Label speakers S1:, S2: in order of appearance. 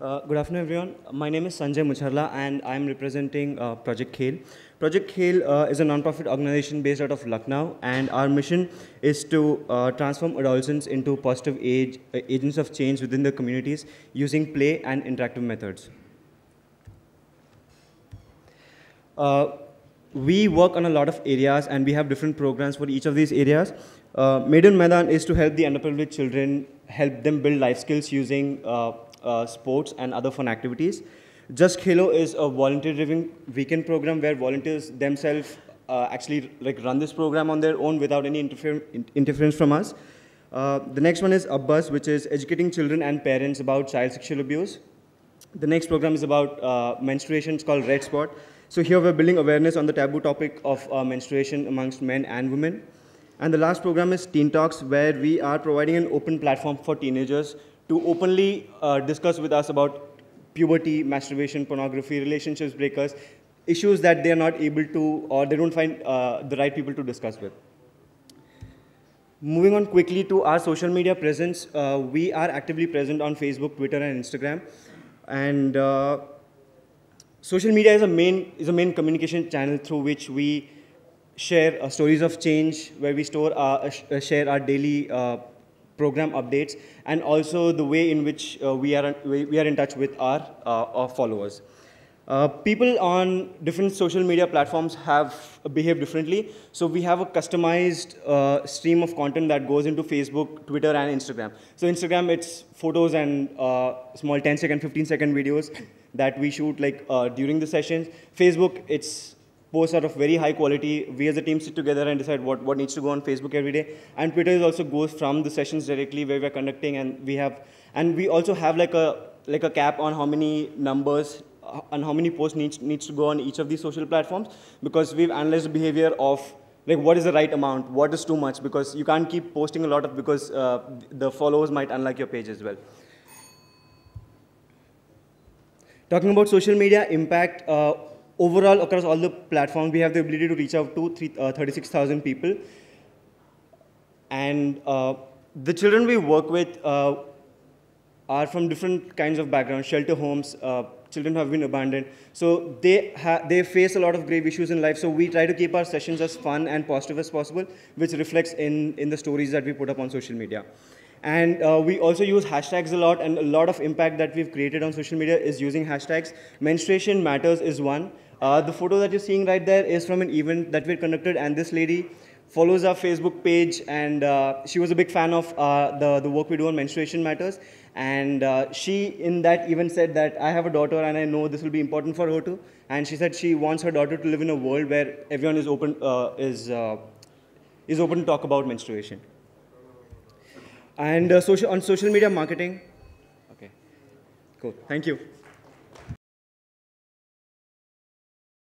S1: Uh, good afternoon, everyone. My name is Sanjay Mucharla, and I'm representing uh, Project Khel. Project Khel uh, is a nonprofit organization based out of Lucknow, and our mission is to uh, transform adolescents into positive age, uh, agents of change within the communities using play and interactive methods. Uh, we work on a lot of areas, and we have different programs for each of these areas. Uh, Maidan Maidan is to help the underprivileged children, help them build life skills using uh, sports, and other fun activities. Just Halo is a volunteer-driven weekend program where volunteers themselves uh, actually like run this program on their own without any interfer interference from us. Uh, the next one is Abbas, which is educating children and parents about child sexual abuse. The next program is about uh, menstruation. It's called Red Spot. So here we're building awareness on the taboo topic of uh, menstruation amongst men and women. And the last program is Teen Talks, where we are providing an open platform for teenagers to openly uh, discuss with us about puberty, masturbation, pornography, relationships breakers, issues that they are not able to or they don't find uh, the right people to discuss with. Moving on quickly to our social media presence, uh, we are actively present on Facebook, Twitter, and Instagram. And uh, social media is a main is a main communication channel through which we share uh, stories of change, where we store our, uh, uh, share our daily program updates, and also the way in which uh, we, are, we are in touch with our, uh, our followers. Uh, people on different social media platforms have behaved differently. So we have a customized uh, stream of content that goes into Facebook, Twitter, and Instagram. So Instagram, it's photos and small 10 second, 15 second videos that we shoot like during the sessions. Facebook, it's posts are of very high quality. We as a team sit together and decide what, what needs to go on Facebook every day. And Twitter is also goes from the sessions directly where we're conducting and we have, and we also have like a, like a cap on how many numbers and how many posts needs, needs to go on each of these social platforms because we've analyzed the behavior of like what is the right amount what is too much because you can't keep posting a lot of because uh, the followers might unlike your page as well talking about social media impact uh, overall, across all the platforms, we have the ability to reach out to three, uh, 36,000 people. And uh, the children we work with uh, are from different kinds of backgrounds, shelter homes, uh, children have been abandoned. So they, they face a lot of grave issues in life. So we try to keep our sessions as fun and positive as possible, which reflects in, in the stories that we put up on social media. And uh, we also use hashtags a lot, and a lot of impact that we've created on social media is using hashtags. Menstruation matters is one. Uh, the photo that you're seeing right there is from an event that we conducted and this lady follows our Facebook page and uh, she was a big fan of uh, the, the work we do on menstruation matters and uh, she in that even said that I have a daughter and I know this will be important for her too and she said she wants her daughter to live in a world where everyone is open uh, is uh, is open to talk about menstruation and social on social media marketing okay cool thank you